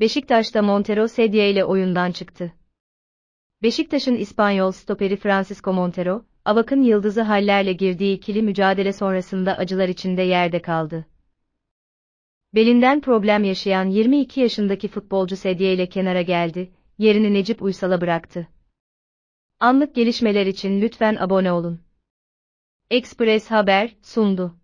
Beşiktaş'ta Montero sedye ile oyundan çıktı. Beşiktaş'ın İspanyol stoperi Francisco Montero, Avak'ın yıldızı hallerle girdiği ikili mücadele sonrasında acılar içinde yerde kaldı. Belinden problem yaşayan 22 yaşındaki futbolcu sedye ile kenara geldi, yerini Necip Uysal'a bıraktı. Anlık gelişmeler için lütfen abone olun. Express Haber sundu.